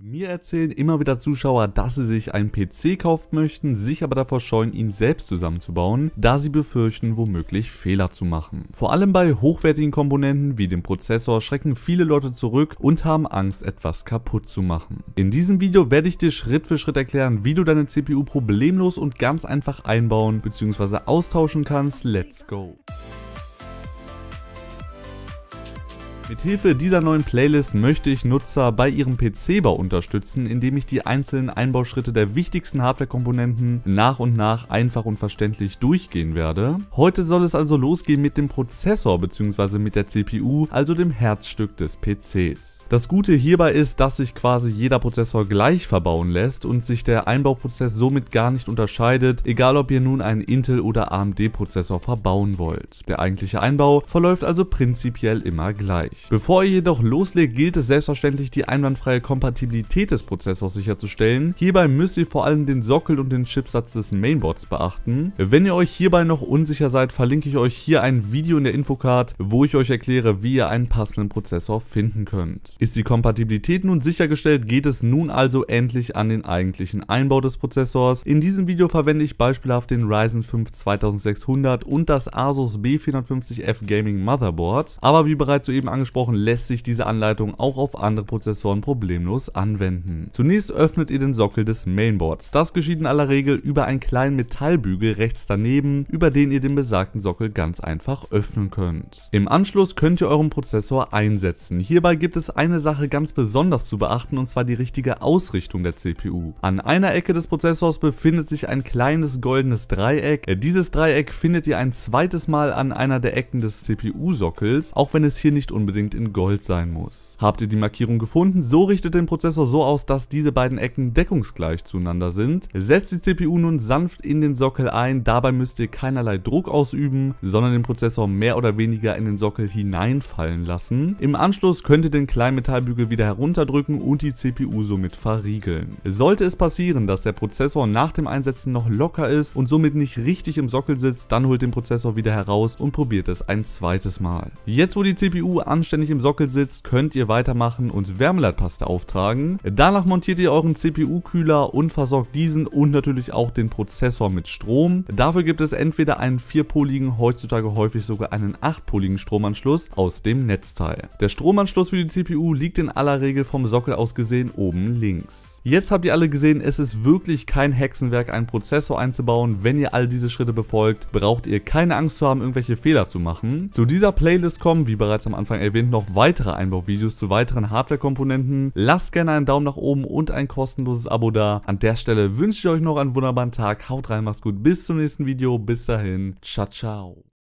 Mir erzählen immer wieder Zuschauer, dass sie sich einen PC kaufen möchten, sich aber davor scheuen, ihn selbst zusammenzubauen, da sie befürchten, womöglich Fehler zu machen. Vor allem bei hochwertigen Komponenten wie dem Prozessor schrecken viele Leute zurück und haben Angst, etwas kaputt zu machen. In diesem Video werde ich dir Schritt für Schritt erklären, wie du deine CPU problemlos und ganz einfach einbauen bzw. austauschen kannst. Let's go! Mit Hilfe dieser neuen Playlist möchte ich Nutzer bei ihrem PC-Bau unterstützen, indem ich die einzelnen Einbauschritte der wichtigsten Hardware-Komponenten nach und nach einfach und verständlich durchgehen werde. Heute soll es also losgehen mit dem Prozessor bzw. mit der CPU, also dem Herzstück des PCs. Das Gute hierbei ist, dass sich quasi jeder Prozessor gleich verbauen lässt und sich der Einbauprozess somit gar nicht unterscheidet, egal ob ihr nun einen Intel oder AMD Prozessor verbauen wollt. Der eigentliche Einbau verläuft also prinzipiell immer gleich. Bevor ihr jedoch loslegt, gilt es selbstverständlich die einwandfreie Kompatibilität des Prozessors sicherzustellen. Hierbei müsst ihr vor allem den Sockel und den Chipsatz des Mainboards beachten. Wenn ihr euch hierbei noch unsicher seid, verlinke ich euch hier ein Video in der Infocard, wo ich euch erkläre, wie ihr einen passenden Prozessor finden könnt. Ist die Kompatibilität nun sichergestellt, geht es nun also endlich an den eigentlichen Einbau des Prozessors. In diesem Video verwende ich beispielhaft den Ryzen 5 2600 und das Asus B450F Gaming Motherboard. Aber wie bereits soeben angesprochen, angesprochen, lässt sich diese Anleitung auch auf andere Prozessoren problemlos anwenden. Zunächst öffnet ihr den Sockel des Mainboards. Das geschieht in aller Regel über einen kleinen Metallbügel rechts daneben, über den ihr den besagten Sockel ganz einfach öffnen könnt. Im Anschluss könnt ihr euren Prozessor einsetzen. Hierbei gibt es eine Sache ganz besonders zu beachten und zwar die richtige Ausrichtung der CPU. An einer Ecke des Prozessors befindet sich ein kleines goldenes Dreieck. Äh, dieses Dreieck findet ihr ein zweites Mal an einer der Ecken des CPU-Sockels, auch wenn es hier nicht unbedingt unbedingt in Gold sein muss. Habt ihr die Markierung gefunden, so richtet den Prozessor so aus, dass diese beiden Ecken deckungsgleich zueinander sind. Setzt die CPU nun sanft in den Sockel ein, dabei müsst ihr keinerlei Druck ausüben, sondern den Prozessor mehr oder weniger in den Sockel hineinfallen lassen. Im Anschluss könnt ihr den kleinen Metallbügel wieder herunterdrücken und die CPU somit verriegeln. Sollte es passieren, dass der Prozessor nach dem Einsetzen noch locker ist und somit nicht richtig im Sockel sitzt, dann holt den Prozessor wieder heraus und probiert es ein zweites Mal. Jetzt wo die CPU anschließend anständig im Sockel sitzt, könnt ihr weitermachen und Wärmeleitpaste auftragen. Danach montiert ihr euren CPU-Kühler und versorgt diesen und natürlich auch den Prozessor mit Strom. Dafür gibt es entweder einen vierpoligen, heutzutage häufig sogar einen achtpoligen Stromanschluss aus dem Netzteil. Der Stromanschluss für die CPU liegt in aller Regel vom Sockel aus gesehen oben links. Jetzt habt ihr alle gesehen, es ist wirklich kein Hexenwerk, einen Prozessor einzubauen. Wenn ihr all diese Schritte befolgt, braucht ihr keine Angst zu haben, irgendwelche Fehler zu machen. Zu dieser Playlist kommen, wie bereits am Anfang erwähnt, gewinnt, noch weitere Einbauvideos zu weiteren Hardware-Komponenten. Lasst gerne einen Daumen nach oben und ein kostenloses Abo da. An der Stelle wünsche ich euch noch einen wunderbaren Tag. Haut rein, macht's gut. Bis zum nächsten Video. Bis dahin. Ciao, ciao.